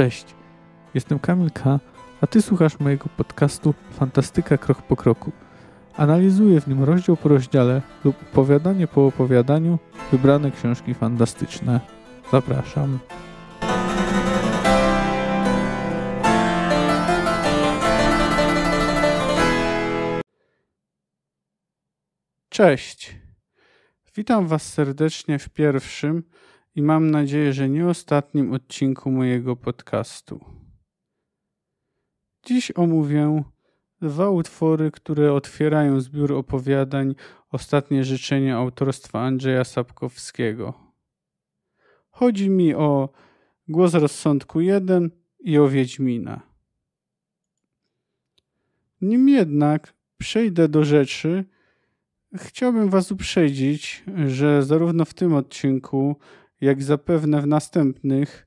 Cześć, jestem Kamil K., a Ty słuchasz mojego podcastu Fantastyka Krok po Kroku. Analizuję w nim rozdział po rozdziale lub opowiadanie po opowiadaniu wybrane książki fantastyczne. Zapraszam. Cześć. Witam Was serdecznie w pierwszym i mam nadzieję, że nie ostatnim odcinku mojego podcastu. Dziś omówię dwa utwory, które otwierają zbiór opowiadań Ostatnie życzenie autorstwa Andrzeja Sapkowskiego. Chodzi mi o Głos Rozsądku 1 i o Wiedźmina. Nim jednak przejdę do rzeczy, chciałbym Was uprzedzić, że zarówno w tym odcinku, jak zapewne w następnych,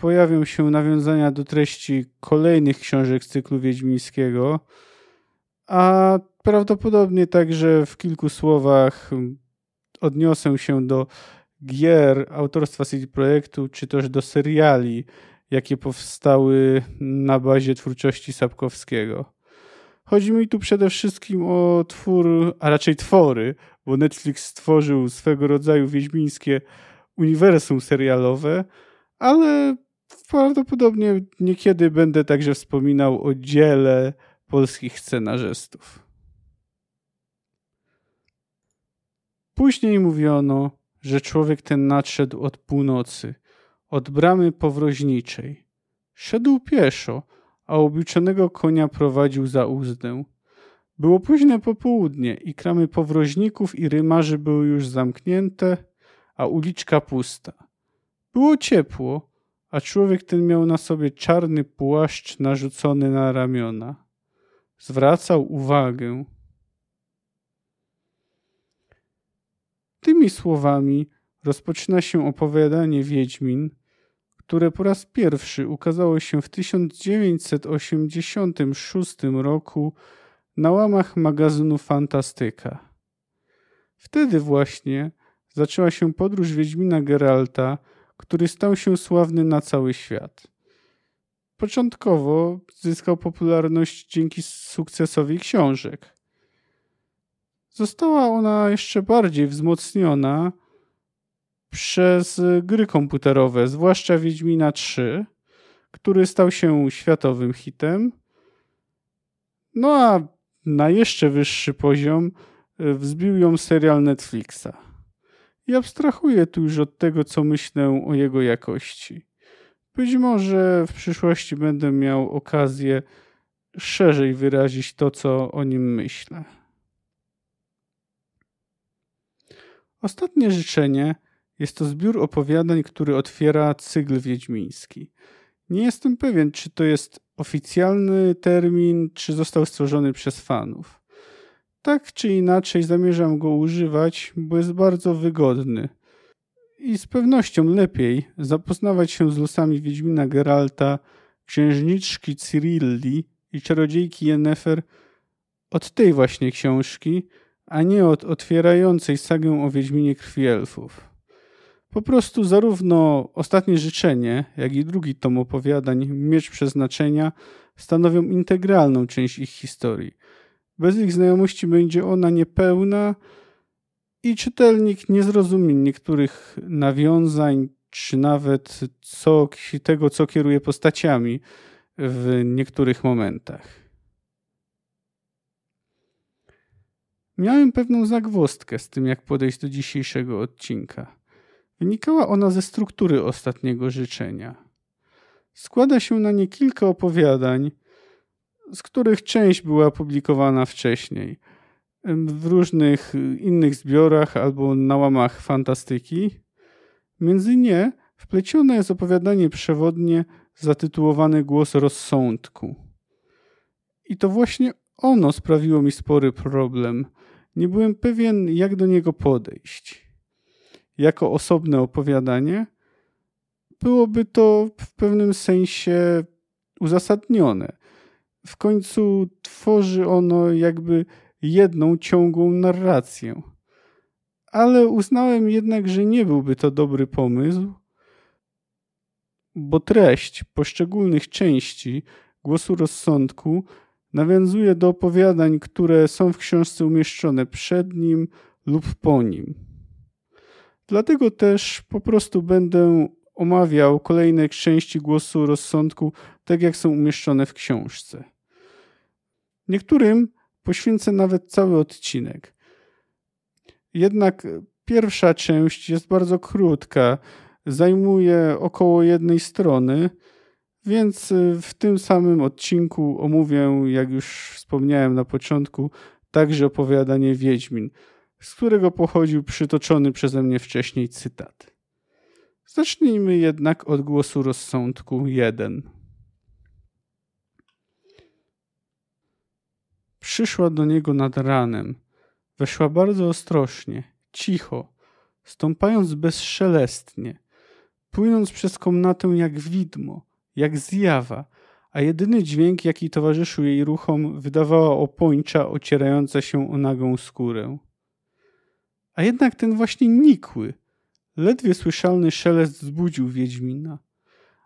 pojawią się nawiązania do treści kolejnych książek z cyklu Wiedźmińskiego, a prawdopodobnie także w kilku słowach odniosę się do gier autorstwa CD Projektu, czy też do seriali, jakie powstały na bazie twórczości Sapkowskiego. Chodzi mi tu przede wszystkim o twór, a raczej twory, bo Netflix stworzył swego rodzaju wiedźmińskie uniwersum serialowe, ale prawdopodobnie niekiedy będę także wspominał o dziele polskich scenarzystów. Później mówiono, że człowiek ten nadszedł od północy, od bramy powroźniczej. Szedł pieszo, a obliczonego konia prowadził za uzdę. Było późne popołudnie i kramy powroźników i rymarzy były już zamknięte – a uliczka pusta. Było ciepło, a człowiek ten miał na sobie czarny płaszcz narzucony na ramiona. Zwracał uwagę. Tymi słowami rozpoczyna się opowiadanie Wiedźmin, które po raz pierwszy ukazało się w 1986 roku na łamach magazynu Fantastyka. Wtedy właśnie zaczęła się podróż Wiedźmina Geralta, który stał się sławny na cały świat. Początkowo zyskał popularność dzięki sukcesowi książek. Została ona jeszcze bardziej wzmocniona przez gry komputerowe, zwłaszcza Wiedźmina 3, który stał się światowym hitem. No a na jeszcze wyższy poziom e, wzbił ją serial Netflixa i abstrahuję tu już od tego, co myślę o jego jakości. Być może w przyszłości będę miał okazję szerzej wyrazić to, co o nim myślę. Ostatnie życzenie jest to zbiór opowiadań, który otwiera cykl wiedźmiński. Nie jestem pewien, czy to jest oficjalny termin, czy został stworzony przez fanów tak czy inaczej zamierzam go używać, bo jest bardzo wygodny. I z pewnością lepiej zapoznawać się z losami Wiedźmina Geralta, księżniczki Cyrilli i czarodziejki Jennefer od tej właśnie książki, a nie od otwierającej sagę o Wiedźminie Krwi Elfów. Po prostu zarówno ostatnie życzenie, jak i drugi tom opowiadań Miecz Przeznaczenia stanowią integralną część ich historii – bez ich znajomości będzie ona niepełna i czytelnik nie zrozumie niektórych nawiązań, czy nawet co, tego, co kieruje postaciami w niektórych momentach. Miałem pewną zagwostkę z tym, jak podejść do dzisiejszego odcinka. Wynikała ona ze struktury ostatniego życzenia. Składa się na nie kilka opowiadań, z których część była publikowana wcześniej w różnych y, innych zbiorach albo na łamach fantastyki. Między nie wplecione jest opowiadanie przewodnie zatytułowane Głos rozsądku. I to właśnie ono sprawiło mi spory problem. Nie byłem pewien, jak do niego podejść. Jako osobne opowiadanie byłoby to w pewnym sensie uzasadnione – w końcu tworzy ono jakby jedną ciągłą narrację. Ale uznałem jednak, że nie byłby to dobry pomysł, bo treść poszczególnych części głosu rozsądku nawiązuje do opowiadań, które są w książce umieszczone przed nim lub po nim. Dlatego też po prostu będę omawiał kolejne części głosu rozsądku, tak jak są umieszczone w książce. Niektórym poświęcę nawet cały odcinek. Jednak pierwsza część jest bardzo krótka, zajmuje około jednej strony, więc y, w tym samym odcinku omówię, jak już wspomniałem na początku, także opowiadanie Wiedźmin, z którego pochodził przytoczony przeze mnie wcześniej cytat. Zacznijmy jednak od głosu rozsądku 1. Przyszła do niego nad ranem. Weszła bardzo ostrożnie, cicho, stąpając bezszelestnie, płynąc przez komnatę jak widmo, jak zjawa, a jedyny dźwięk, jaki towarzyszył jej ruchom, wydawała opończa ocierająca się o nagą skórę. A jednak ten właśnie nikły, ledwie słyszalny szelest zbudził Wiedźmina.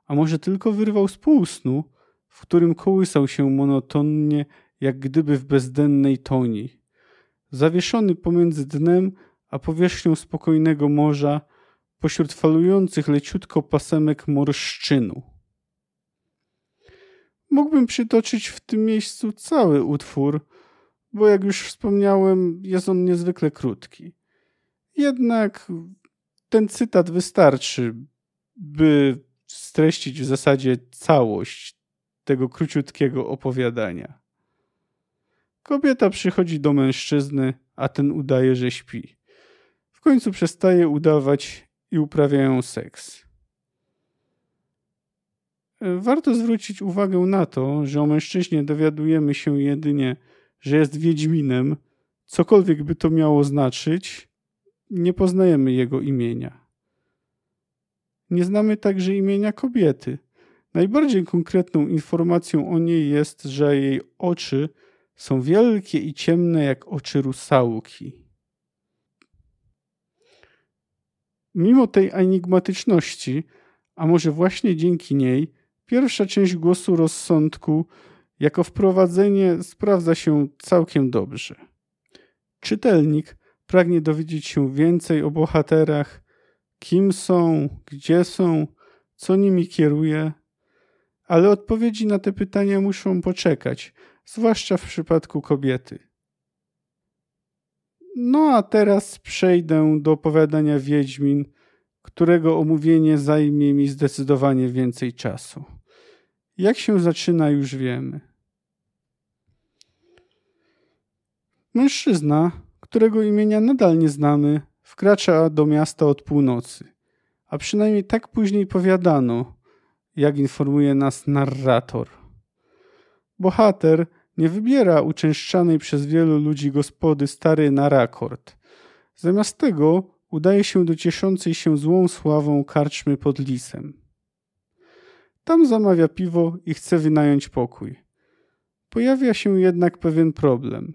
A może tylko wyrwał z półsnu, w którym kołysał się monotonnie jak gdyby w bezdennej toni. Zawieszony pomiędzy dnem a powierzchnią spokojnego morza, pośród falujących leciutko pasemek morszczynu. Mógłbym przytoczyć w tym miejscu cały utwór, bo jak już wspomniałem, jest on niezwykle krótki. Jednak ten cytat wystarczy, by streścić w zasadzie całość tego króciutkiego opowiadania. Kobieta przychodzi do mężczyzny, a ten udaje, że śpi. W końcu przestaje udawać i uprawiają seks. E, warto zwrócić uwagę na to, że o mężczyźnie dowiadujemy się jedynie, że jest wiedźminem, cokolwiek by to miało znaczyć, nie poznajemy jego imienia. Nie znamy także imienia kobiety. Najbardziej konkretną informacją o niej jest, że jej oczy są wielkie i ciemne jak oczy rusałki. Mimo tej enigmatyczności, a może właśnie dzięki niej, pierwsza część głosu rozsądku jako wprowadzenie sprawdza się całkiem dobrze. Czytelnik pragnie dowiedzieć się więcej o bohaterach, kim są, gdzie są, co nimi kieruje, ale odpowiedzi na te pytania muszą poczekać, zwłaszcza w przypadku kobiety. No a teraz przejdę do opowiadania Wiedźmin, którego omówienie zajmie mi zdecydowanie więcej czasu. Jak się zaczyna, już wiemy. Mężczyzna, którego imienia nadal nie znamy, wkracza do miasta od północy, a przynajmniej tak później powiadano, jak informuje nas narrator. Bohater nie wybiera uczęszczanej przez wielu ludzi gospody stary na rakord. Zamiast tego udaje się do cieszącej się złą sławą karczmy pod lisem. Tam zamawia piwo i chce wynająć pokój. Pojawia się jednak pewien problem.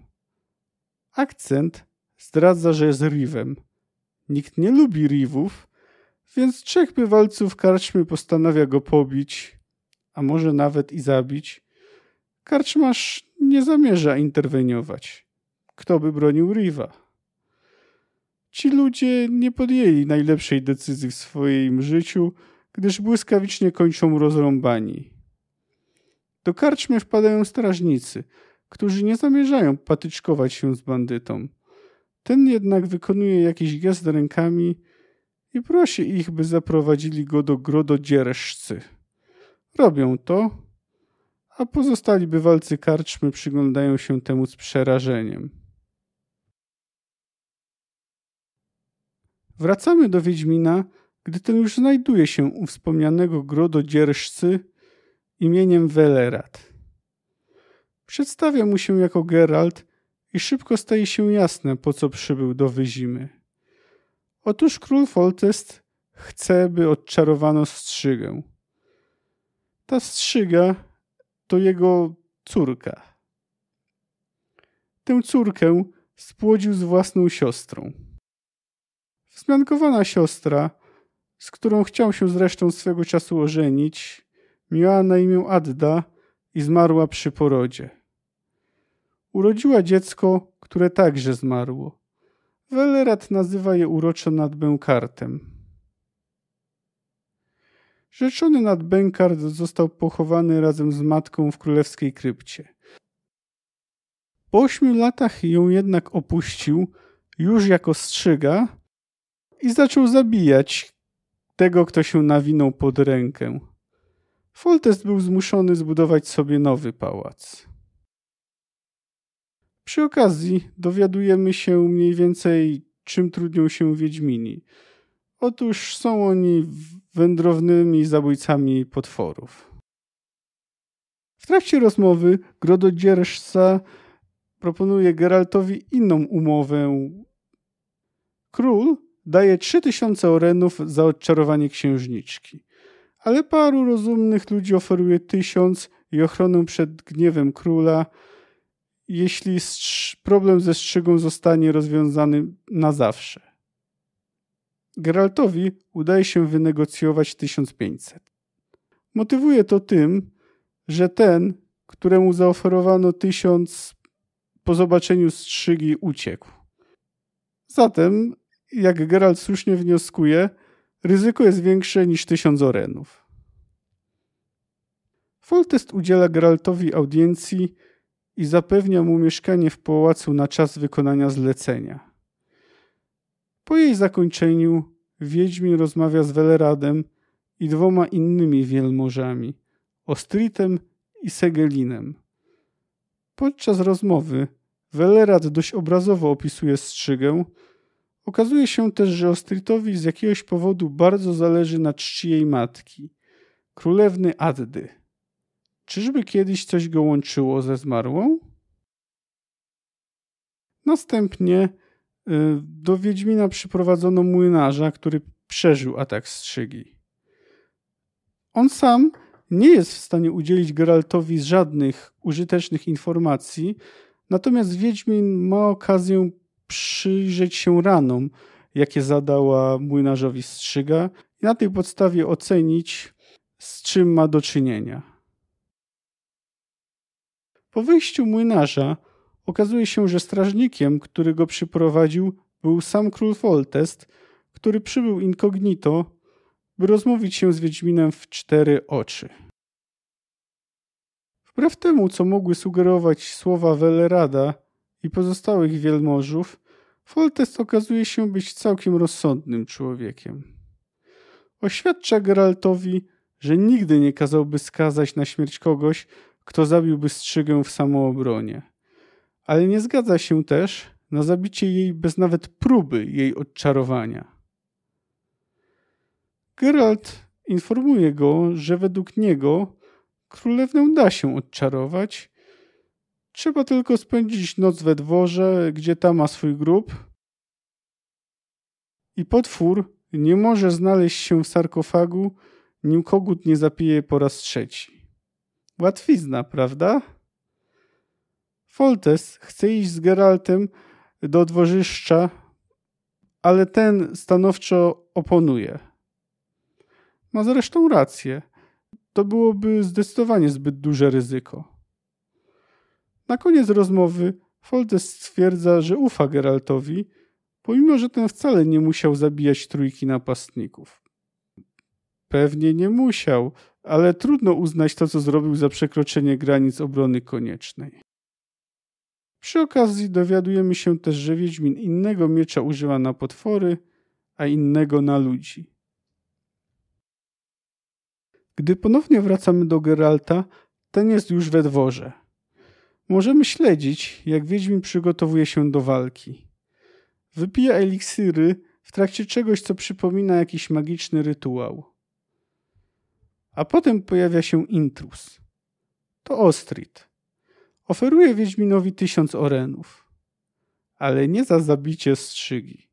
Akcent zdradza, że jest riwem. Nikt nie lubi riwów, więc trzech bywalców karczmy postanawia go pobić, a może nawet i zabić – Karczmasz nie zamierza interweniować. Kto by bronił Riva? Ci ludzie nie podjęli najlepszej decyzji w swoim życiu, gdyż błyskawicznie kończą rozrąbani. Do karczmy wpadają strażnicy, którzy nie zamierzają patyczkować się z bandytą. Ten jednak wykonuje jakiś gest rękami i prosi ich, by zaprowadzili go do grododzierżcy. Robią to, a pozostali bywalcy karczmy przyglądają się temu z przerażeniem. Wracamy do Wiedźmina, gdy ten już znajduje się u wspomnianego grododzierżcy imieniem Welerat. Przedstawia mu się jako Geralt i szybko staje się jasne, po co przybył do Wyzimy. Otóż król Foltest chce, by odczarowano strzygę. Ta strzyga to jego córka. Tę córkę spłodził z własną siostrą. Wzmiankowana siostra, z którą chciał się zresztą swego czasu ożenić, miała na imię Adda i zmarła przy porodzie. Urodziła dziecko, które także zmarło. Wellerat nazywa je uroczo Bękartem. Rzeczony nad Benkard został pochowany razem z matką w królewskiej krypcie. Po ośmiu latach ją jednak opuścił, już jako strzyga, i zaczął zabijać tego, kto się nawinął pod rękę. Foltest był zmuszony zbudować sobie nowy pałac. Przy okazji dowiadujemy się mniej więcej, czym trudnią się Wiedźmini – Otóż są oni wędrownymi zabójcami potworów. W trakcie rozmowy grododzierżca proponuje Geraltowi inną umowę. Król daje 3000 orenów za odczarowanie księżniczki, ale paru rozumnych ludzi oferuje tysiąc i ochronę przed gniewem króla, jeśli problem ze strzygą zostanie rozwiązany na zawsze. Geraltowi udaje się wynegocjować 1500. Motywuje to tym, że ten, któremu zaoferowano 1000 po zobaczeniu strzygi uciekł. Zatem, jak Geralt słusznie wnioskuje, ryzyko jest większe niż 1000 orenów. Foltest udziela Geraltowi audiencji i zapewnia mu mieszkanie w pałacu na czas wykonania zlecenia. Po jej zakończeniu Wiedźmin rozmawia z Weleradem i dwoma innymi wielmożami, Ostritem i Segelinem. Podczas rozmowy Welerad dość obrazowo opisuje strzygę. Okazuje się też, że Ostritowi z jakiegoś powodu bardzo zależy na czci jej matki, królewny Addy. Czyżby kiedyś coś go łączyło ze zmarłą? Następnie Y, do Wiedźmina przyprowadzono młynarza, który przeżył atak strzygi. On sam nie jest w stanie udzielić Geraltowi żadnych użytecznych informacji, natomiast Wiedźmin ma okazję przyjrzeć się ranom, jakie zadała młynarzowi strzyga, i na tej podstawie ocenić, z czym ma do czynienia. Po wyjściu młynarza Okazuje się, że strażnikiem, który go przyprowadził, był sam król Foltest, który przybył incognito, by rozmówić się z Wiedźminem w cztery oczy. Wbrew temu, co mogły sugerować słowa Wellerada i pozostałych wielmożów, Foltest okazuje się być całkiem rozsądnym człowiekiem. Oświadcza Geraltowi, że nigdy nie kazałby skazać na śmierć kogoś, kto zabiłby strzygę w samoobronie ale nie zgadza się też na zabicie jej bez nawet próby jej odczarowania. Geralt informuje go, że według niego królewnę da się odczarować. Trzeba tylko spędzić noc we dworze, gdzie ta ma swój grób. I potwór nie może znaleźć się w sarkofagu, nim kogut nie zapije po raz trzeci. Łatwizna, prawda? Foltes chce iść z Geraltem do dworzyszcza, ale ten stanowczo oponuje. Ma zresztą rację. To byłoby zdecydowanie zbyt duże ryzyko. Na koniec rozmowy Foltes stwierdza, że ufa Geraltowi, pomimo że ten wcale nie musiał zabijać trójki napastników. Pewnie nie musiał, ale trudno uznać to, co zrobił za przekroczenie granic obrony koniecznej. Przy okazji dowiadujemy się też, że Wiedźmin innego miecza używa na potwory, a innego na ludzi. Gdy ponownie wracamy do Geralta, ten jest już we dworze. Możemy śledzić, jak Wiedźmin przygotowuje się do walki. Wypija eliksiry w trakcie czegoś, co przypomina jakiś magiczny rytuał. A potem pojawia się intrus. To Ostrid, Oferuje Wiedźminowi tysiąc orenów, ale nie za zabicie strzygi.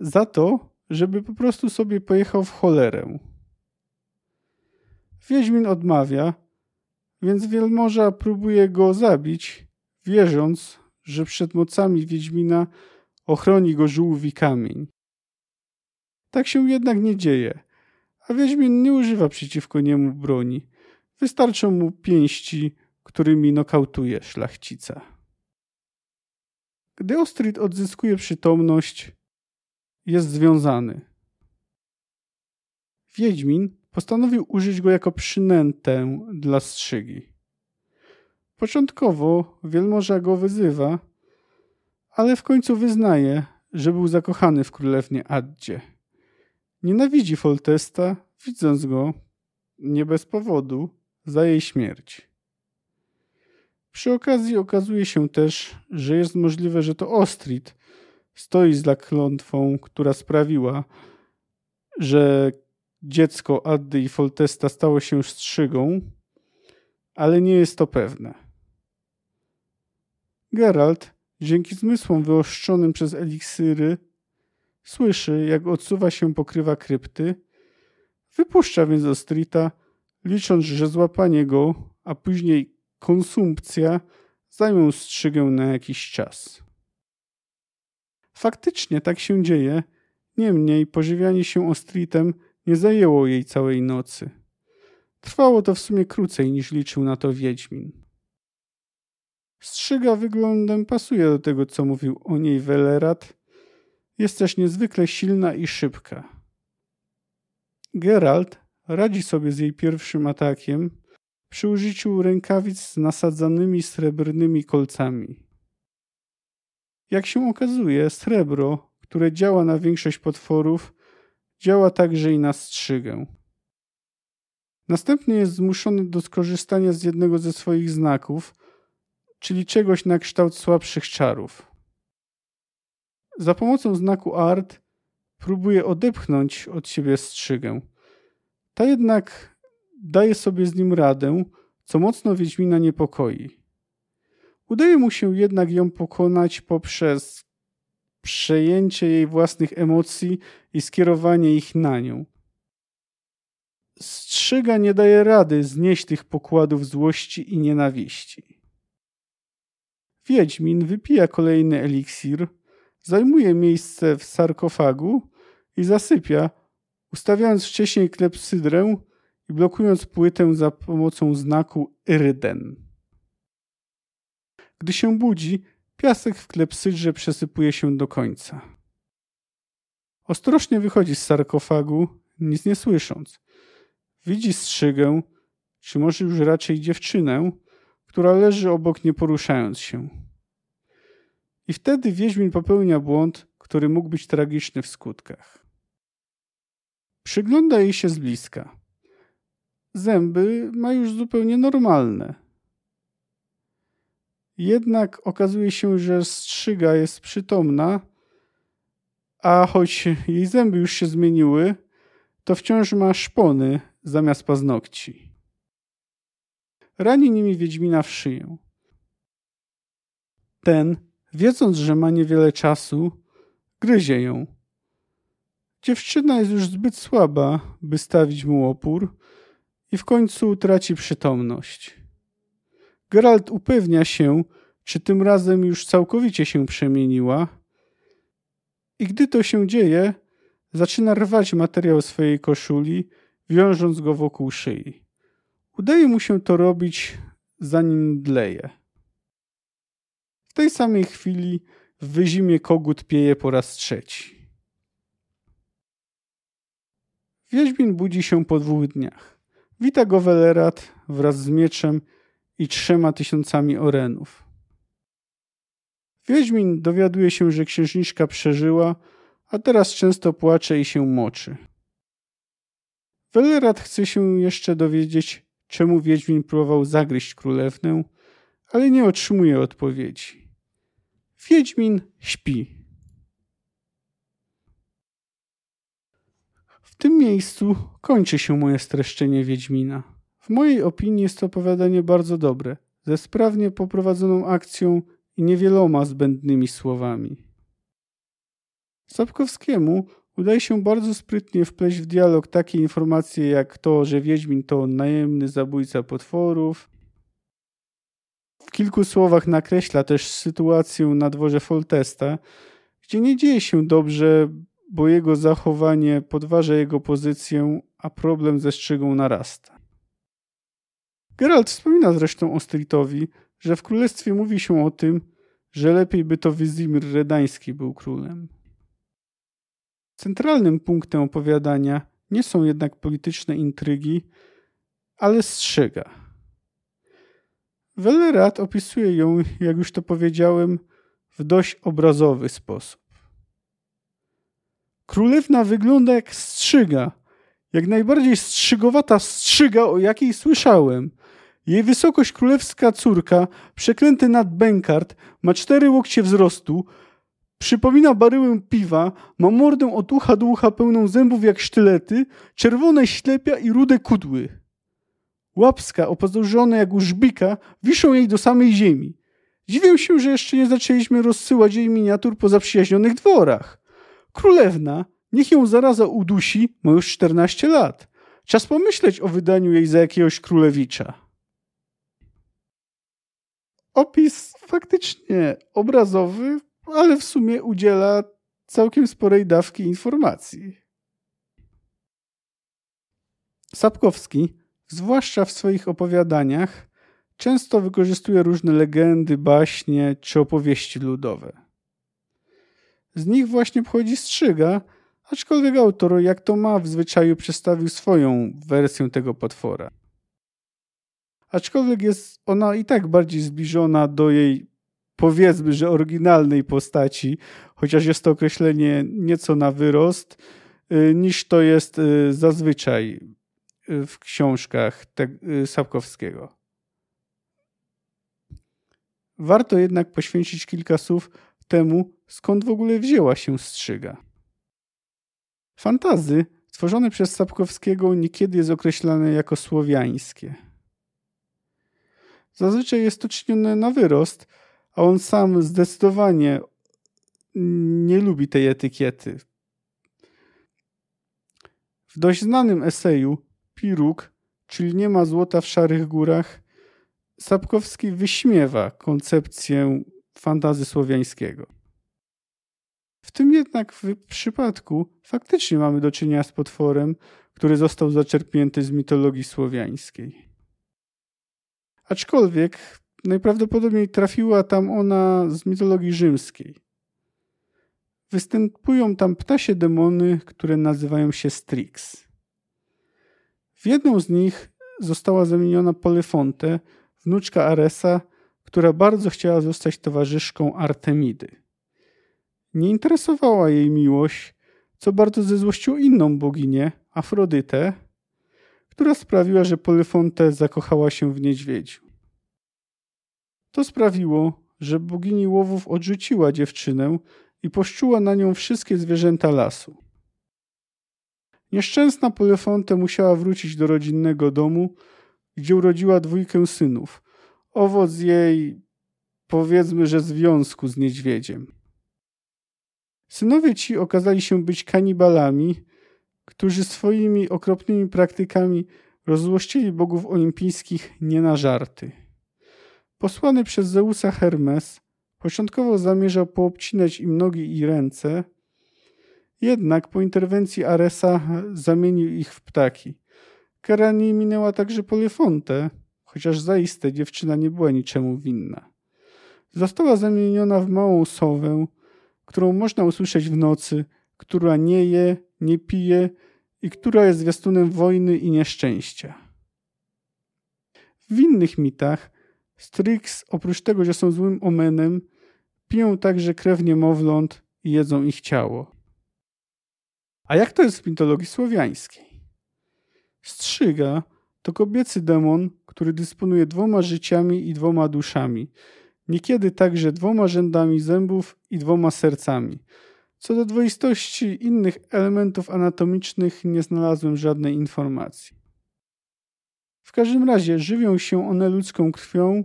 Za to, żeby po prostu sobie pojechał w cholerę. Wiedźmin odmawia, więc wielmoża próbuje go zabić, wierząc, że przed mocami Wiedźmina ochroni go żółwi kamień. Tak się jednak nie dzieje, a Wiedźmin nie używa przeciwko niemu broni. Wystarczą mu pięści, którymi nokautuje szlachcica. Gdy Ostrid odzyskuje przytomność, jest związany. Wiedźmin postanowił użyć go jako przynętę dla strzygi. Początkowo wielmoża go wyzywa, ale w końcu wyznaje, że był zakochany w królewnie Addzie. Nienawidzi Foltesta, widząc go, nie bez powodu, za jej śmierć. Przy okazji okazuje się też, że jest możliwe, że to Ostrid stoi za klątwą, która sprawiła, że dziecko Addy i Foltesta stało się strzygą, ale nie jest to pewne. Geralt, dzięki zmysłom wyoszczonym przez eliksiry, słyszy, jak odsuwa się pokrywa krypty, wypuszcza więc Ostrita, licząc, że złapanie go, a później konsumpcja zajmą strzygę na jakiś czas. Faktycznie tak się dzieje, niemniej pożywianie się ostritem nie zajęło jej całej nocy. Trwało to w sumie krócej niż liczył na to Wiedźmin. Strzyga wyglądem pasuje do tego, co mówił o niej Welerat. Jest też niezwykle silna i szybka. Geralt radzi sobie z jej pierwszym atakiem, przy użyciu rękawic z nasadzanymi srebrnymi kolcami. Jak się okazuje, srebro, które działa na większość potworów, działa także i na strzygę. Następnie jest zmuszony do skorzystania z jednego ze swoich znaków, czyli czegoś na kształt słabszych czarów. Za pomocą znaku art próbuje odepchnąć od siebie strzygę. Ta jednak daje sobie z nim radę, co mocno Wiedźmina niepokoi. Udaje mu się jednak ją pokonać poprzez przejęcie jej własnych emocji i skierowanie ich na nią. Strzyga nie daje rady znieść tych pokładów złości i nienawiści. Wiedźmin wypija kolejny eliksir, zajmuje miejsce w sarkofagu i zasypia, ustawiając wcześniej klepsydrę i blokując płytę za pomocą znaku *ryden*. Gdy się budzi, piasek w klepsydrze przesypuje się do końca. Ostrożnie wychodzi z sarkofagu, nic nie słysząc. Widzi strzygę, czy może już raczej dziewczynę, która leży obok nie poruszając się. I wtedy Wiedźmin popełnia błąd, który mógł być tragiczny w skutkach. Przygląda jej się z bliska zęby ma już zupełnie normalne. Jednak okazuje się, że strzyga jest przytomna, a choć jej zęby już się zmieniły, to wciąż ma szpony zamiast paznokci. Rani nimi Wiedźmina w szyję. Ten, wiedząc, że ma niewiele czasu, gryzie ją. Dziewczyna jest już zbyt słaba, by stawić mu opór, i w końcu traci przytomność. Geralt upewnia się, czy tym razem już całkowicie się przemieniła. I gdy to się dzieje, zaczyna rwać materiał swojej koszuli, wiążąc go wokół szyi. Udaje mu się to robić, zanim dleje. W tej samej chwili w wyzimie kogut pieje po raz trzeci. Wiedźmin budzi się po dwóch dniach. Wita go Welerat wraz z mieczem i trzema tysiącami orenów. Wiedźmin dowiaduje się, że księżniczka przeżyła, a teraz często płacze i się moczy. Welerat chce się jeszcze dowiedzieć, czemu Wiedźmin próbował zagryźć królewnę, ale nie otrzymuje odpowiedzi. Wiedźmin śpi. tym miejscu kończy się moje streszczenie Wiedźmina. W mojej opinii jest to opowiadanie bardzo dobre, ze sprawnie poprowadzoną akcją i niewieloma zbędnymi słowami. Sapkowskiemu udaje się bardzo sprytnie wpleść w dialog takie informacje jak to, że Wiedźmin to najemny zabójca potworów. W kilku słowach nakreśla też sytuację na dworze Foltesta, gdzie nie dzieje się dobrze bo jego zachowanie podważa jego pozycję, a problem ze strzygą narasta. Geralt wspomina zresztą Ostritowi, że w królestwie mówi się o tym, że lepiej by to Wizimir Redański był królem. Centralnym punktem opowiadania nie są jednak polityczne intrygi, ale strzyga. Wellerat opisuje ją, jak już to powiedziałem, w dość obrazowy sposób. Królewna wygląda jak strzyga. Jak najbardziej strzygowata strzyga, o jakiej słyszałem. Jej wysokość królewska córka, przeklęty nad bękart, ma cztery łokcie wzrostu, przypomina baryłę piwa, ma mordę od ucha do ucha pełną zębów jak sztylety, czerwone ślepia i rude kudły. Łapska, opazurzone jak u żbika, wiszą jej do samej ziemi. Dziwię się, że jeszcze nie zaczęliśmy rozsyłać jej miniatur po zaprzyjaźnionych dworach. Królewna, niech ją zaraza udusi, ma już 14 lat. Czas pomyśleć o wydaniu jej za jakiegoś królewicza. Opis faktycznie obrazowy, ale w sumie udziela całkiem sporej dawki informacji. Sapkowski, zwłaszcza w swoich opowiadaniach, często wykorzystuje różne legendy, baśnie czy opowieści ludowe. Z nich właśnie pochodzi strzyga, aczkolwiek autor, jak to ma w zwyczaju, przedstawił swoją wersję tego potwora. Aczkolwiek jest ona i tak bardziej zbliżona do jej, powiedzmy, że oryginalnej postaci, chociaż jest to określenie nieco na wyrost, y, niż to jest y, zazwyczaj y, w książkach Sapkowskiego. Warto jednak poświęcić kilka słów temu, skąd w ogóle wzięła się strzyga. Fantazy, tworzone przez Sapkowskiego, niekiedy jest określane jako słowiańskie. Zazwyczaj jest to czynione na wyrost, a on sam zdecydowanie nie lubi tej etykiety. W dość znanym eseju Piruk, czyli Nie ma złota w szarych górach, Sapkowski wyśmiewa koncepcję fantazy słowiańskiego. W tym jednak w przypadku faktycznie mamy do czynienia z potworem, który został zaczerpnięty z mitologii słowiańskiej. Aczkolwiek najprawdopodobniej trafiła tam ona z mitologii rzymskiej. Występują tam ptasie demony, które nazywają się Strix. W jedną z nich została zamieniona Polyfonte, wnuczka Aresa, która bardzo chciała zostać towarzyszką Artemidy. Nie interesowała jej miłość, co bardzo zezłościło inną boginię, Afrodytę, która sprawiła, że Polyfonte zakochała się w niedźwiedziu. To sprawiło, że bogini łowów odrzuciła dziewczynę i poszczuła na nią wszystkie zwierzęta lasu. Nieszczęsna Polyfonte musiała wrócić do rodzinnego domu, gdzie urodziła dwójkę synów – owoc jej, powiedzmy, że związku z niedźwiedziem. Synowie ci okazali się być kanibalami, którzy swoimi okropnymi praktykami rozłościli bogów olimpijskich nie na żarty. Posłany przez Zeusa Hermes początkowo zamierzał poobcinać im nogi i ręce, jednak po interwencji Aresa zamienił ich w ptaki. Kara nie minęła także Polifontę, chociaż zaiste dziewczyna nie była niczemu winna. Została zamieniona w małą sowę, którą można usłyszeć w nocy, która nie je, nie pije i która jest zwiastunem wojny i nieszczęścia. W innych mitach Strix, oprócz tego, że są złym omenem, piją także krew niemowląt i jedzą ich ciało. A jak to jest w mitologii słowiańskiej? Strzyga, to kobiecy demon, który dysponuje dwoma życiami i dwoma duszami, niekiedy także dwoma rzędami zębów i dwoma sercami. Co do dwoistości innych elementów anatomicznych nie znalazłem żadnej informacji. W każdym razie żywią się one ludzką krwią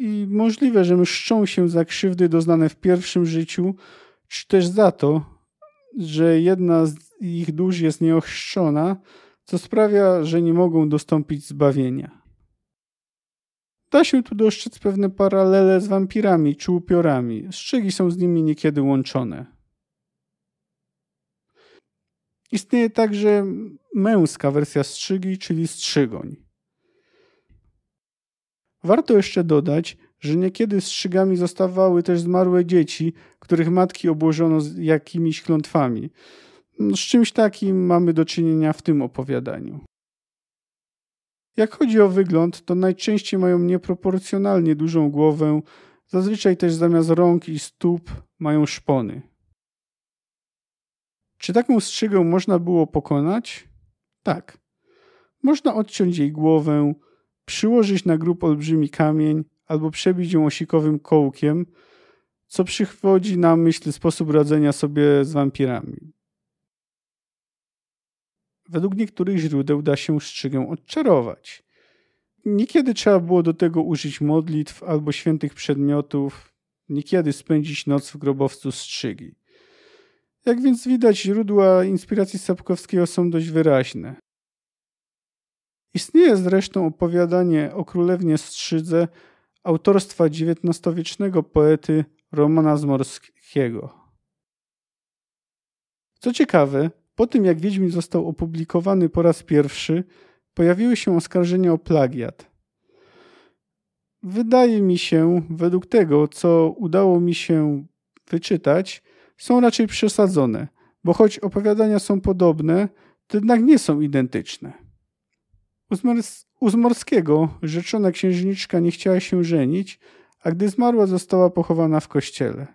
i możliwe, że mszczą się za krzywdy doznane w pierwszym życiu, czy też za to, że jedna z ich dusz jest nieochrzczona, co sprawia, że nie mogą dostąpić zbawienia. Da się tu dostrzec pewne paralele z wampirami czy upiorami. Strzygi są z nimi niekiedy łączone. Istnieje także męska wersja strzygi, czyli strzygoń. Warto jeszcze dodać, że niekiedy strzygami zostawały też zmarłe dzieci, których matki obłożono jakimiś klątwami. No, z czymś takim mamy do czynienia w tym opowiadaniu. Jak chodzi o wygląd, to najczęściej mają nieproporcjonalnie dużą głowę, zazwyczaj też zamiast rąk i stóp mają szpony. Czy taką strzygę można było pokonać? Tak. Można odciąć jej głowę, przyłożyć na grób olbrzymi kamień albo przebić ją osikowym kołkiem, co przychodzi na myśl sposób radzenia sobie z wampirami według niektórych źródeł da się strzygę odczarować. Niekiedy trzeba było do tego użyć modlitw albo świętych przedmiotów, niekiedy spędzić noc w grobowcu strzygi. Jak więc widać, źródła inspiracji Sapkowskiego są dość wyraźne. Istnieje zresztą opowiadanie o królewnie strzydze autorstwa XIX-wiecznego poety Romana Zmorskiego. Co ciekawe, po tym jak Wiedźmin został opublikowany po raz pierwszy, pojawiły się oskarżenia o plagiat. Wydaje mi się, według tego, co udało mi się wyczytać, są raczej przesadzone, bo choć opowiadania są podobne, to jednak nie są identyczne. U Zmorskiego rzeczona księżniczka nie chciała się żenić, a gdy zmarła została pochowana w kościele.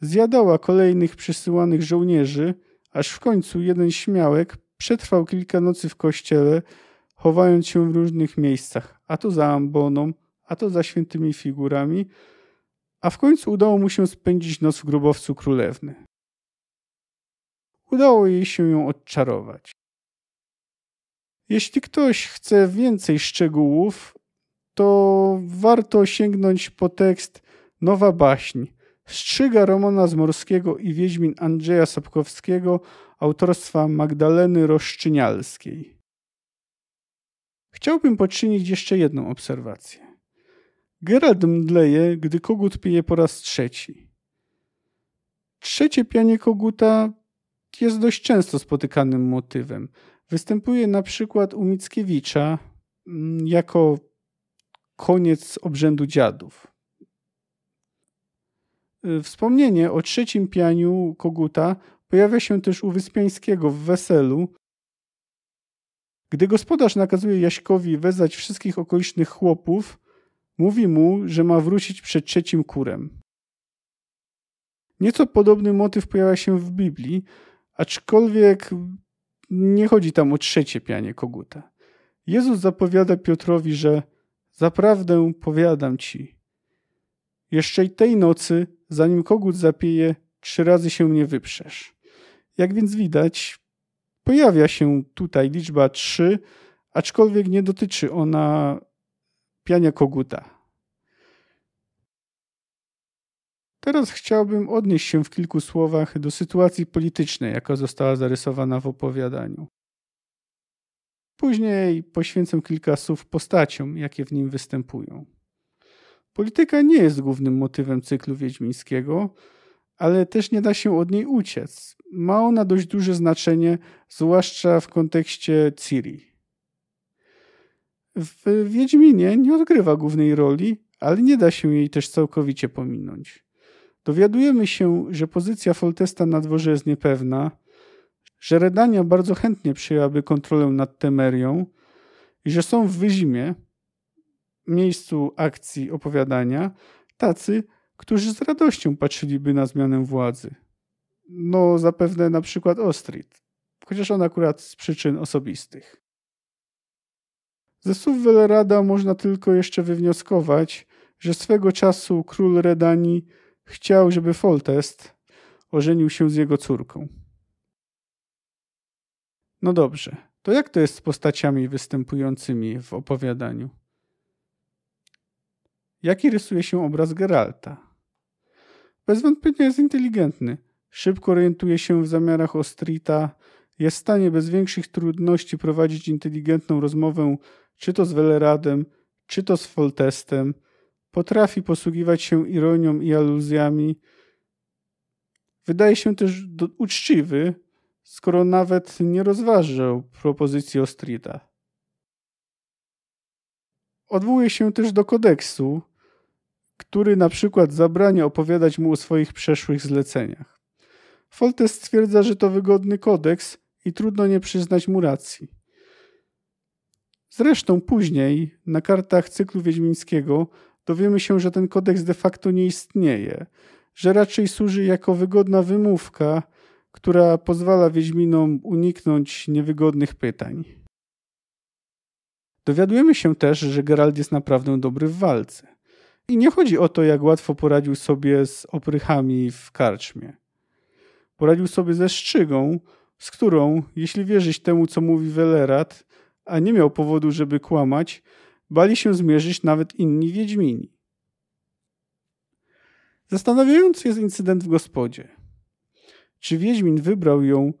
Zjadała kolejnych przysyłanych żołnierzy – aż w końcu jeden śmiałek przetrwał kilka nocy w kościele, chowając się w różnych miejscach, a to za amboną, a to za świętymi figurami, a w końcu udało mu się spędzić noc w grobowcu królewny. Udało jej się ją odczarować. Jeśli ktoś chce więcej szczegółów, to warto sięgnąć po tekst Nowa Baśń Strzyga Romana Zmorskiego i Wiedźmin Andrzeja Sapkowskiego autorstwa Magdaleny Roszczynialskiej. Chciałbym poczynić jeszcze jedną obserwację. Gerald mdleje, gdy kogut pije po raz trzeci. Trzecie pianie koguta jest dość często spotykanym motywem. Występuje na przykład u Mickiewicza mm, jako koniec obrzędu dziadów. Y, wspomnienie o trzecim pianiu koguta pojawia się też u Wyspiańskiego w Weselu. Gdy gospodarz nakazuje Jaśkowi wezwać wszystkich okolicznych chłopów, mówi mu, że ma wrócić przed trzecim kurem. Nieco podobny motyw pojawia się w Biblii, aczkolwiek nie chodzi tam o trzecie pianie koguta. Jezus zapowiada Piotrowi, że zaprawdę powiadam ci, jeszcze tej nocy Zanim kogut zapieje, trzy razy się nie wyprzesz. Jak więc widać, pojawia się tutaj liczba 3, aczkolwiek nie dotyczy ona piania koguta. Teraz chciałbym odnieść się w kilku słowach do sytuacji politycznej, jaka została zarysowana w opowiadaniu. Później poświęcę kilka słów postaciom, jakie w nim występują. Polityka nie jest głównym motywem cyklu wiedźmińskiego, ale też nie da się od niej uciec. Ma ona dość duże znaczenie, zwłaszcza w kontekście Ciri. W Wiedźminie nie odgrywa głównej roli, ale nie da się jej też całkowicie pominąć. Dowiadujemy się, że pozycja Foltesta na dworze jest niepewna, że Redania bardzo chętnie przyjęłaby kontrolę nad Temerią i że są w wyzimie, miejscu akcji opowiadania tacy, którzy z radością patrzyliby na zmianę władzy. No, zapewne na przykład Ostrid, chociaż on akurat z przyczyn osobistych. Ze słów Wellerada można tylko jeszcze wywnioskować, że swego czasu król Redani chciał, żeby Foltest ożenił się z jego córką. No dobrze, to jak to jest z postaciami występującymi w opowiadaniu? jaki rysuje się obraz Geralta. Bez wątpienia jest inteligentny, szybko orientuje się w zamiarach Ostrita, jest w stanie bez większych trudności prowadzić inteligentną rozmowę czy to z Weleradem, czy to z Foltestem, potrafi posługiwać się ironią i aluzjami. Wydaje się też uczciwy, skoro nawet nie rozważał propozycji Ostrita. Odwołuje się też do kodeksu, który na przykład zabrania opowiadać mu o swoich przeszłych zleceniach. Foltest stwierdza, że to wygodny kodeks i trudno nie przyznać mu racji. Zresztą później, na kartach cyklu wiedźmińskiego, dowiemy się, że ten kodeks de facto nie istnieje, że raczej służy jako wygodna wymówka, która pozwala wiedźminom uniknąć niewygodnych pytań. Dowiadujemy się też, że Gerald jest naprawdę dobry w walce. I nie chodzi o to, jak łatwo poradził sobie z oprychami w karczmie. Poradził sobie ze szczygą, z którą, jeśli wierzyć temu, co mówi Welerat, a nie miał powodu, żeby kłamać, bali się zmierzyć nawet inni wiedźmini. Zastanawiający jest incydent w gospodzie. Czy Wiedźmin wybrał ją,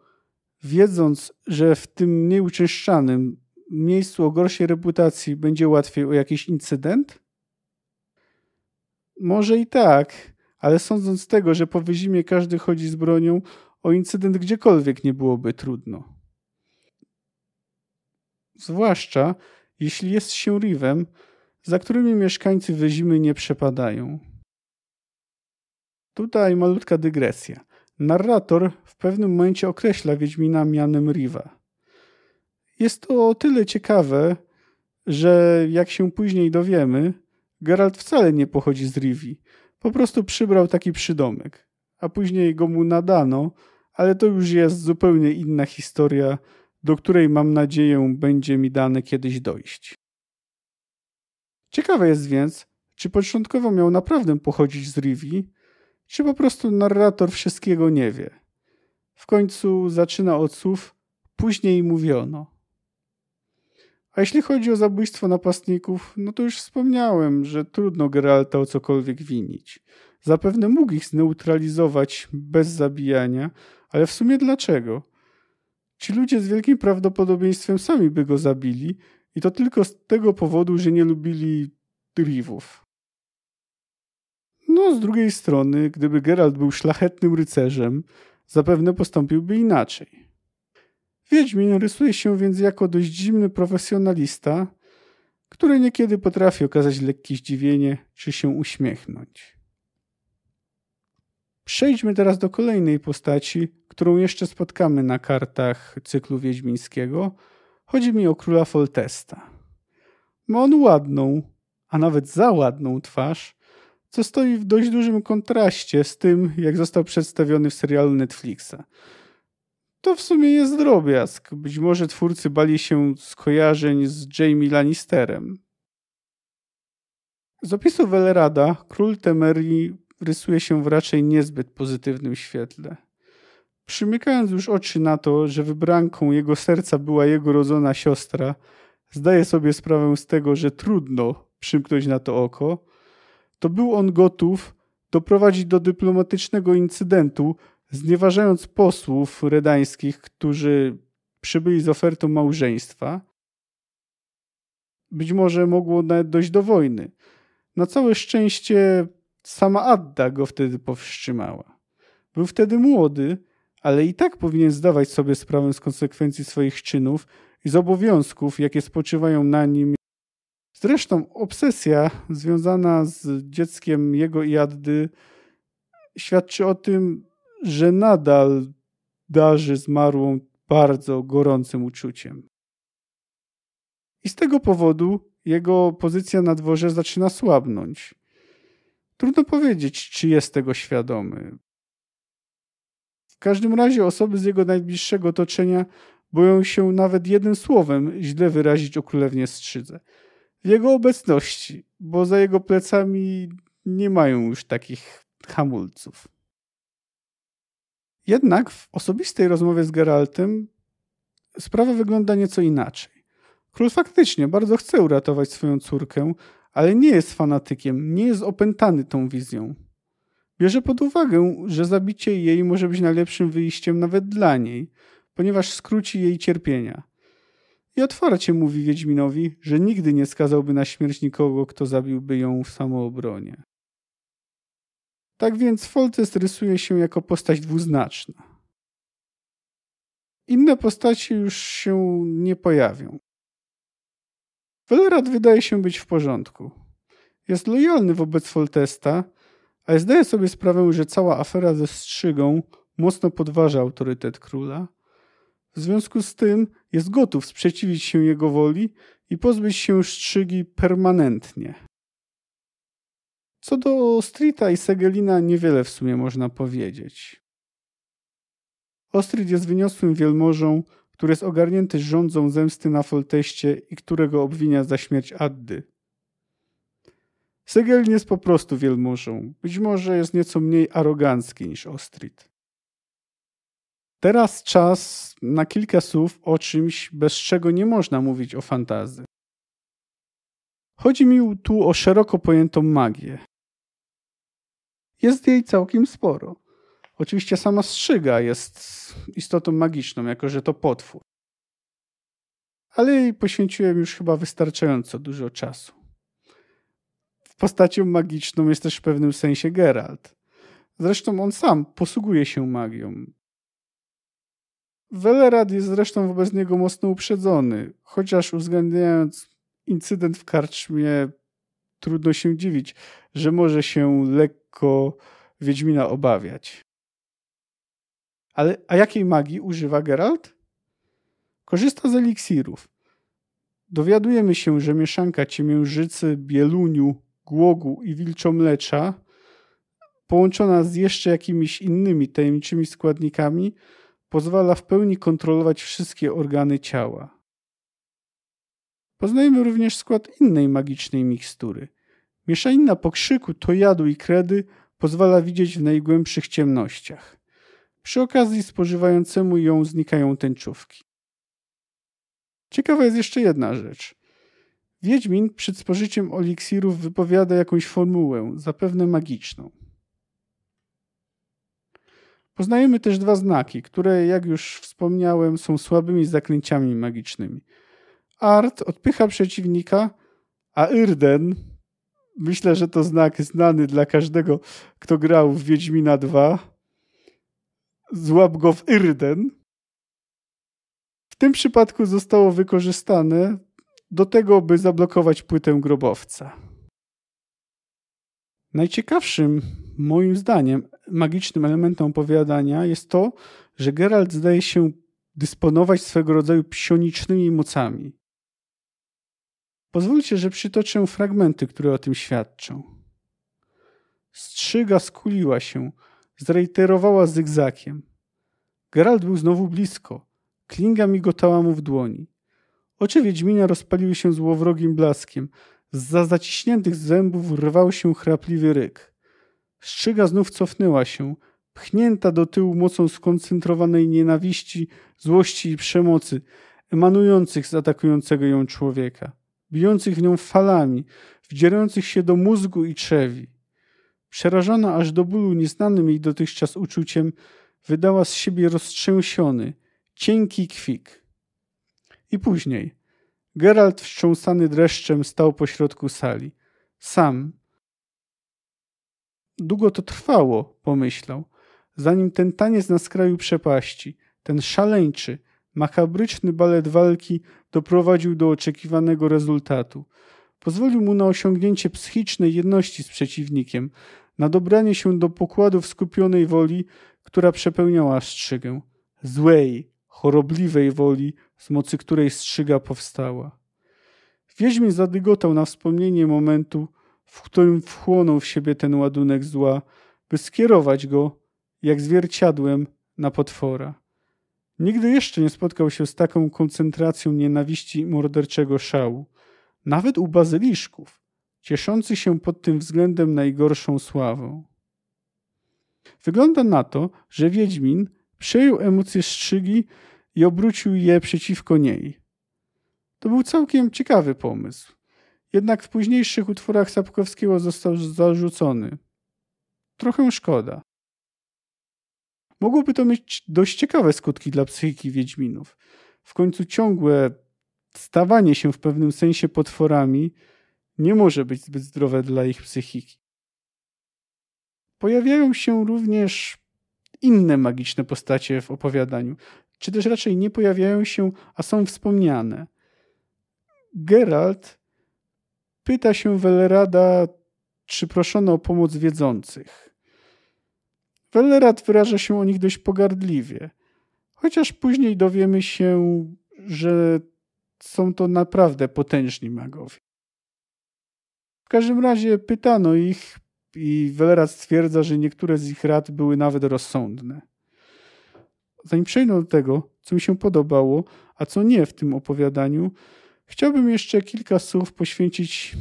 wiedząc, że w tym mniej uczęszczanym miejscu o gorszej reputacji będzie łatwiej o jakiś incydent? Może i tak, ale sądząc z tego, że po wyzimie każdy chodzi z bronią, o incydent gdziekolwiek nie byłoby trudno. Zwłaszcza jeśli jest się riwem, za którymi mieszkańcy wyzimy nie przepadają. Tutaj malutka dygresja. Narrator w pewnym momencie określa Wiedźmina mianem Riva. Jest to o tyle ciekawe, że jak się później dowiemy, Geralt wcale nie pochodzi z Rivi. Po prostu przybrał taki przydomek. A później go mu nadano, ale to już jest zupełnie inna historia, do której mam nadzieję będzie mi dane kiedyś dojść. Ciekawe jest więc, czy początkowo miał naprawdę pochodzić z Rivi, czy po prostu narrator wszystkiego nie wie. W końcu zaczyna od słów później mówiono. A jeśli chodzi o zabójstwo napastników, no to już wspomniałem, że trudno Geralta o cokolwiek winić. Zapewne mógł ich zneutralizować bez zabijania, ale w sumie dlaczego? Ci ludzie z wielkim prawdopodobieństwem sami by go zabili i to tylko z tego powodu, że nie lubili rivów. No, z drugiej strony, gdyby Geralt był szlachetnym rycerzem, zapewne postąpiłby inaczej. Wiedźmin rysuje się więc jako dość zimny profesjonalista, który niekiedy potrafi okazać lekkie zdziwienie czy się uśmiechnąć. Przejdźmy teraz do kolejnej postaci, którą jeszcze spotkamy na kartach cyklu wiedźmińskiego. Chodzi mi o króla Foltesta. Ma on ładną, a nawet za ładną twarz, co stoi w dość dużym kontraście z tym, jak został przedstawiony w serialu Netflixa – to w sumie jest drobiazg. Być może twórcy bali się skojarzeń z Jamie Lannisterem. Z opisu Wellerada król Temerii rysuje się w raczej niezbyt pozytywnym świetle. Przymykając już oczy na to, że wybranką jego serca była jego rodzona siostra, zdaje sobie sprawę z tego, że trudno przymknąć na to oko, to był on gotów doprowadzić do dyplomatycznego incydentu, znieważając posłów redańskich, którzy przybyli z ofertą małżeństwa. Być może mogło nawet dojść do wojny. Na całe szczęście sama Adda go wtedy powstrzymała. Był wtedy młody, ale i tak powinien zdawać sobie sprawę z konsekwencji swoich czynów i z obowiązków, jakie spoczywają na nim. Zresztą obsesja związana z dzieckiem jego i Addy świadczy o tym, że nadal darzy zmarłą bardzo gorącym uczuciem. I z tego powodu jego pozycja na dworze zaczyna słabnąć. Trudno powiedzieć, czy jest tego świadomy. W każdym razie osoby z jego najbliższego otoczenia boją się nawet jednym słowem źle wyrazić o królewnie strzydze. W jego obecności, bo za jego plecami nie mają już takich hamulców. Jednak w osobistej rozmowie z Geraltem sprawa wygląda nieco inaczej. Król faktycznie bardzo chce uratować swoją córkę, ale nie jest fanatykiem, nie jest opętany tą wizją. Bierze pod uwagę, że zabicie jej może być najlepszym wyjściem nawet dla niej, ponieważ skróci jej cierpienia. I otwarcie mówi Wiedźminowi, że nigdy nie skazałby na śmierć nikogo, kto zabiłby ją w samoobronie. Tak więc Foltest rysuje się jako postać dwuznaczna. Inne postacie już się nie pojawią. Velerad wydaje się być w porządku. Jest lojalny wobec Foltesta, ale zdaje sobie sprawę, że cała afera ze strzygą mocno podważa autorytet króla. W związku z tym jest gotów sprzeciwić się jego woli i pozbyć się strzygi permanentnie. Co do Ostrita i Segelina niewiele w sumie można powiedzieć. Ostrid jest wyniosłym wielmożą, który jest ogarnięty rządzą zemsty na Folteście i którego obwinia za śmierć Addy. Segelin jest po prostu wielmożą, być może jest nieco mniej arogancki niż Ostrid. Teraz czas na kilka słów o czymś, bez czego nie można mówić o fantazji. Chodzi mi tu o szeroko pojętą magię jest jej całkiem sporo. Oczywiście sama strzyga jest istotą magiczną, jako że to potwór. Ale jej poświęciłem już chyba wystarczająco dużo czasu. W postacią magiczną jest też w pewnym sensie Geralt. Zresztą on sam posługuje się magią. Wellerad jest zresztą wobec niego mocno uprzedzony, chociaż uwzględniając incydent w karczmie, trudno się dziwić, że może się lekko lekko Wiedźmina obawiać. Ale a jakiej magii używa Geralt? Korzysta z eliksirów. Dowiadujemy się, że mieszanka ciemiężycy, bieluniu, głogu i wilczomlecza, połączona z jeszcze jakimiś innymi tajemniczymi składnikami, pozwala w pełni kontrolować wszystkie organy ciała. Poznajmy również skład innej magicznej mikstury – Mieszanina pokrzyku, tojadu i kredy pozwala widzieć w najgłębszych ciemnościach. Przy okazji spożywającemu ją znikają tęczówki. Ciekawa jest jeszcze jedna rzecz. Wiedźmin przed spożyciem eliksirów wypowiada jakąś formułę, zapewne magiczną. Poznajemy też dwa znaki, które, jak już wspomniałem, są słabymi zaklęciami magicznymi. Art odpycha przeciwnika, a Irden Myślę, że to znak znany dla każdego, kto grał w Wiedźmina 2. Złap go w Irden. W tym przypadku zostało wykorzystane do tego, by zablokować płytę grobowca. Najciekawszym, moim zdaniem, magicznym elementem opowiadania jest to, że Geralt zdaje się dysponować swego rodzaju psionicznymi mocami. Pozwólcie, że przytoczę fragmenty, które o tym świadczą. Strzyga skuliła się, zrejterowała zygzakiem. Gerald był znowu blisko. Klinga migotała mu w dłoni. Oczy Wiedźmina rozpaliły się złowrogim blaskiem. za zaciśniętych zębów rwał się chrapliwy ryk. Strzyga znów cofnęła się, pchnięta do tyłu mocą skoncentrowanej nienawiści, złości i przemocy, emanujących z atakującego ją człowieka bijących nią falami, wdzierających się do mózgu i trzewi. Przerażona aż do bólu nieznanym jej dotychczas uczuciem, wydała z siebie roztrzęsiony, cienki kwik. I później. Geralt wstrząsany dreszczem stał pośrodku sali. Sam. Długo to trwało, pomyślał, zanim ten taniec na skraju przepaści, ten szaleńczy – machabryczny balet walki doprowadził do oczekiwanego rezultatu. Pozwolił mu na osiągnięcie psychicznej jedności z przeciwnikiem, na dobranie się do pokładów skupionej woli, która przepełniała strzygę. Złej, chorobliwej woli, z mocy której strzyga powstała. Wiedźmin zadygotał na wspomnienie momentu, w którym wchłonął w siebie ten ładunek zła, by skierować go, jak zwierciadłem, na potwora. Nigdy jeszcze nie spotkał się z taką koncentracją nienawiści i morderczego szału. Nawet u bazyliszków, cieszących się pod tym względem najgorszą sławą. Wygląda na to, że Wiedźmin przejął emocje strzygi i obrócił je przeciwko niej. To był całkiem ciekawy pomysł. Jednak w późniejszych utworach Sapkowskiego został zarzucony. Trochę szkoda. Mogłoby to mieć dość ciekawe skutki dla psychiki Wiedźminów. W końcu ciągłe stawanie się w pewnym sensie potworami nie może być zbyt zdrowe dla ich psychiki. Pojawiają się również inne magiczne postacie w opowiadaniu, czy też raczej nie pojawiają się, a są wspomniane. Geralt pyta się Wellerada, czy proszono o pomoc wiedzących. Wellerat wyraża się o nich dość pogardliwie, chociaż później dowiemy się, że są to naprawdę potężni magowie. W każdym razie pytano ich i Wellerat stwierdza, że niektóre z ich rad były nawet rozsądne. Zanim przejdę do tego, co mi się podobało, a co nie w tym opowiadaniu, chciałbym jeszcze kilka słów poświęcić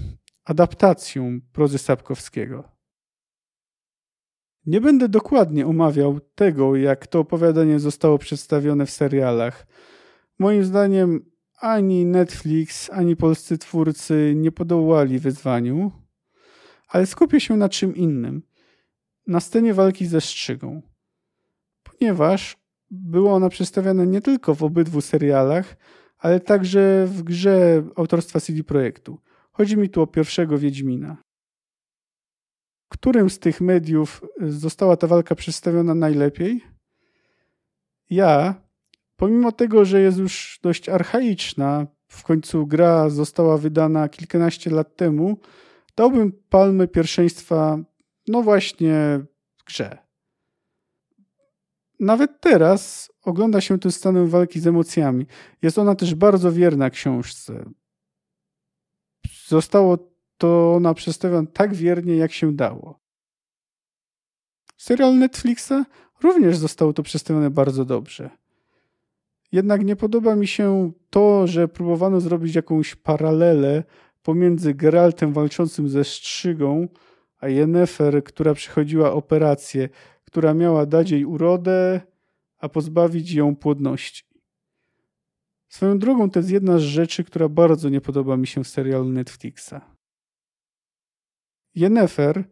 adaptacjom prozy Sapkowskiego. Nie będę dokładnie omawiał tego, jak to opowiadanie zostało przedstawione w serialach. Moim zdaniem ani Netflix, ani polscy twórcy nie podołali wyzwaniu, ale skupię się na czym innym na scenie walki ze strzygą, ponieważ była ona przedstawiana nie tylko w obydwu serialach, ale także w grze autorstwa CD Projektu. Chodzi mi tu o pierwszego Wiedźmina którym z tych mediów została ta walka przedstawiona najlepiej, ja, pomimo tego, że jest już dość archaiczna, w końcu gra została wydana kilkanaście lat temu, dałbym palmy pierwszeństwa, no właśnie, grze. Nawet teraz ogląda się tym stanem walki z emocjami. Jest ona też bardzo wierna książce. Zostało to ona przedstawiona tak wiernie, jak się dało. Serial Netflixa również zostało to przedstawione bardzo dobrze. Jednak nie podoba mi się to, że próbowano zrobić jakąś paralelę pomiędzy Geraltem walczącym ze strzygą, a Jennefer, która przychodziła operację, która miała dać jej urodę, a pozbawić ją płodności. Swoją drogą to jest jedna z rzeczy, która bardzo nie podoba mi się w serialu Netflixa. Jennefer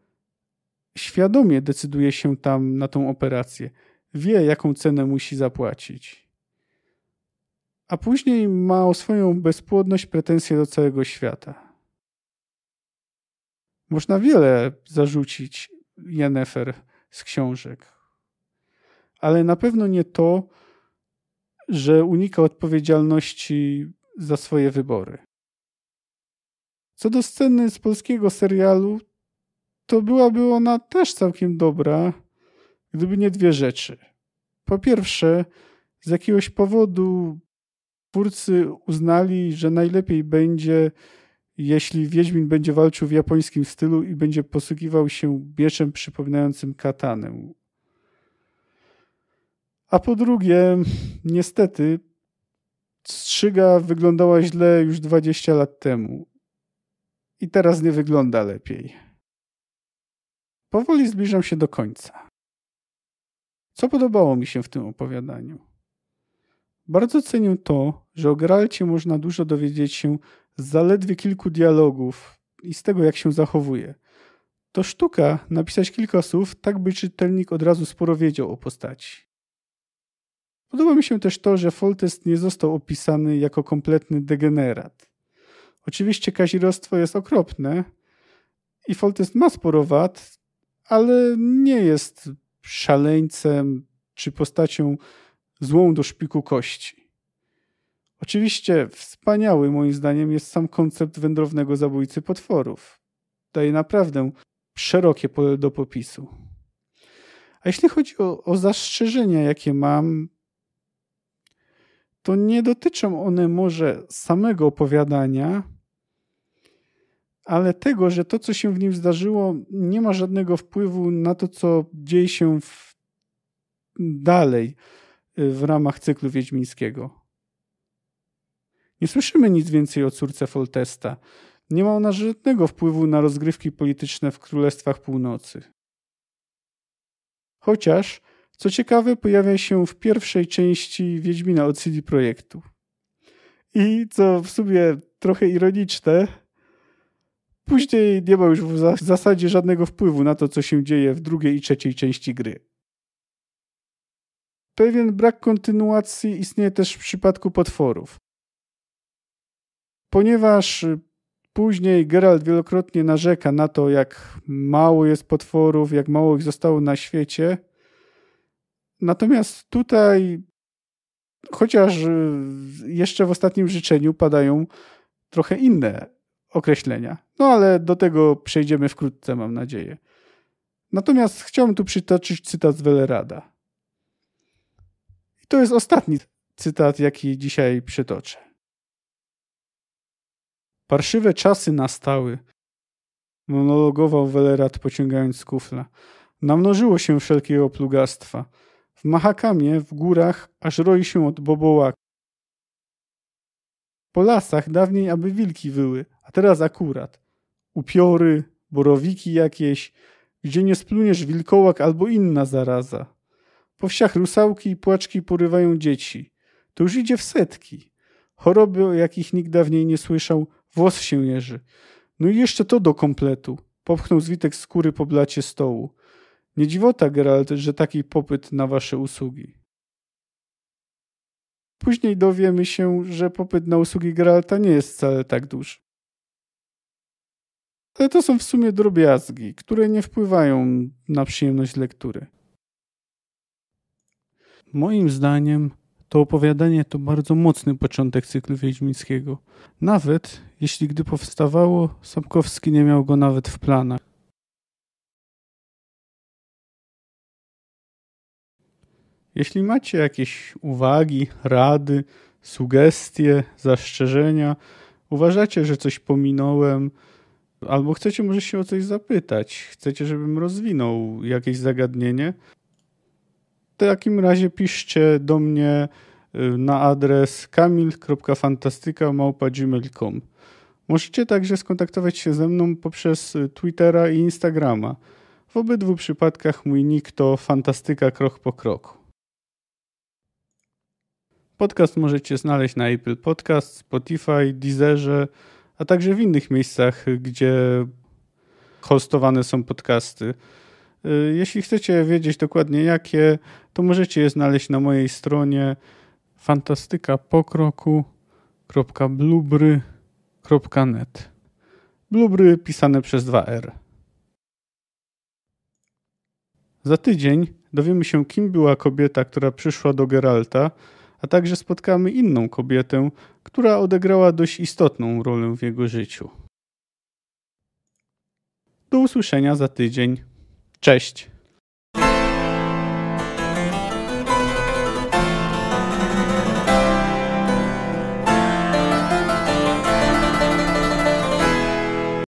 świadomie decyduje się tam na tą operację. Wie, jaką cenę musi zapłacić. A później ma o swoją bezpłodność pretensje do całego świata. Można wiele zarzucić Jennefer z książek. Ale na pewno nie to, że unika odpowiedzialności za swoje wybory. Co do sceny z polskiego serialu, to byłaby ona też całkiem dobra, gdyby nie dwie rzeczy. Po pierwsze, z jakiegoś powodu twórcy uznali, że najlepiej będzie, jeśli Wiedźmin będzie walczył w japońskim stylu i będzie posługiwał się mieczem przypominającym katanę. A po drugie, niestety, strzyga wyglądała źle już 20 lat temu i teraz nie wygląda lepiej. Powoli zbliżam się do końca. Co podobało mi się w tym opowiadaniu? Bardzo cenię to, że o Geralcie można dużo dowiedzieć się z zaledwie kilku dialogów i z tego, jak się zachowuje. To sztuka napisać kilka słów, tak by czytelnik od razu sporo wiedział o postaci. Podoba mi się też to, że Foltest nie został opisany jako kompletny degenerat. Oczywiście kazirostwo jest okropne i Foltest ma sporo wad, ale nie jest szaleńcem czy postacią złą do szpiku kości. Oczywiście wspaniały moim zdaniem jest sam koncept wędrownego zabójcy potworów. Daje naprawdę szerokie pole do popisu. A jeśli chodzi o, o zastrzeżenia, jakie mam, to nie dotyczą one może samego opowiadania, ale tego, że to, co się w nim zdarzyło, nie ma żadnego wpływu na to, co dzieje się w... dalej y, w ramach cyklu Wiedźmińskiego. Nie słyszymy nic więcej o córce Foltesta. Nie ma ona żadnego wpływu na rozgrywki polityczne w Królestwach Północy. Chociaż, co ciekawe, pojawia się w pierwszej części Wiedźmina od CD Projektu. I co w sumie trochę ironiczne, Później nie ma już w zasadzie żadnego wpływu na to, co się dzieje w drugiej i trzeciej części gry. Pewien brak kontynuacji istnieje też w przypadku potworów. Ponieważ y, później Geralt wielokrotnie narzeka na to, jak mało jest potworów, jak mało ich zostało na świecie. Natomiast tutaj, chociaż y, jeszcze w ostatnim życzeniu padają trochę inne określenia. No ale do tego przejdziemy wkrótce, mam nadzieję. Natomiast chciałbym tu przytoczyć cytat z Wellerada. I to jest ostatni cytat, jaki dzisiaj przytoczę. Parszywe czasy nastały, monologował Wellerad, pociągając kufla. Namnożyło się wszelkiego plugastwa. W Mahakamie, w górach, aż roi się od bobołak. Po lasach dawniej aby wilki wyły, a teraz akurat. Upiory, borowiki jakieś, gdzie nie spluniesz wilkołak albo inna zaraza. Po wsiach rusałki i płaczki porywają dzieci. To już idzie w setki. Choroby, o jakich nikt dawniej nie słyszał, włos się jeży. No i jeszcze to do kompletu. Popchnął zwitek skóry po blacie stołu. Nie dziwota, Geralt, że taki popyt na wasze usługi. Później dowiemy się, że popyt na usługi Geralta nie jest wcale tak duży. Ale to są w sumie drobiazgi, które nie wpływają na przyjemność lektury. Moim zdaniem to opowiadanie to bardzo mocny początek cyklu Wiedźmińskiego. Nawet jeśli gdy powstawało, Sapkowski nie miał go nawet w planach. Jeśli macie jakieś uwagi, rady, sugestie, zastrzeżenia, uważacie, że coś pominąłem, albo chcecie może się o coś zapytać, chcecie, żebym rozwinął jakieś zagadnienie, w takim razie piszcie do mnie y, na adres kamil.fantastyka.gmail.com Możecie także skontaktować się ze mną poprzez y, Twittera i Instagrama. W obydwu przypadkach mój nick to fantastyka krok po kroku. Podcast możecie znaleźć na Apple Podcast, Spotify, Deezerze, a także w innych miejscach, gdzie hostowane są podcasty. Y, jeśli chcecie wiedzieć dokładnie jakie, to możecie je znaleźć na mojej stronie fantastykapokroku.blubry.net. Blubry pisane przez 2R. Za tydzień dowiemy się, kim była kobieta, która przyszła do Geralta – a także spotkamy inną kobietę, która odegrała dość istotną rolę w jego życiu. Do usłyszenia za tydzień. Cześć!